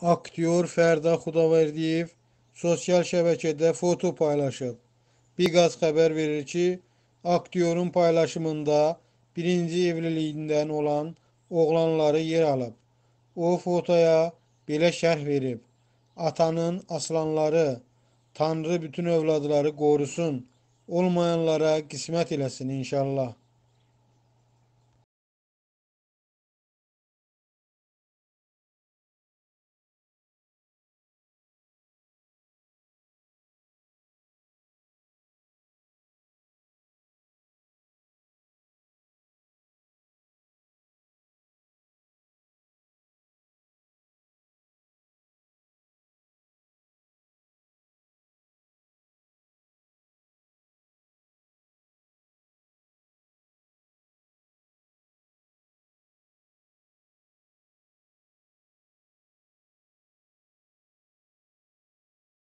Aktyor Fərda Xudavərdiyev sosial şəbəkədə foto paylaşıb. Biqaz xəbər verir ki, aktyorun paylaşımında birinci evliliyindən olan oğlanları yer alıb. O fotoya belə şərh verib. Atanın aslanları, Tanrı bütün övladları qorusun, olmayanlara qismət eləsin inşallah.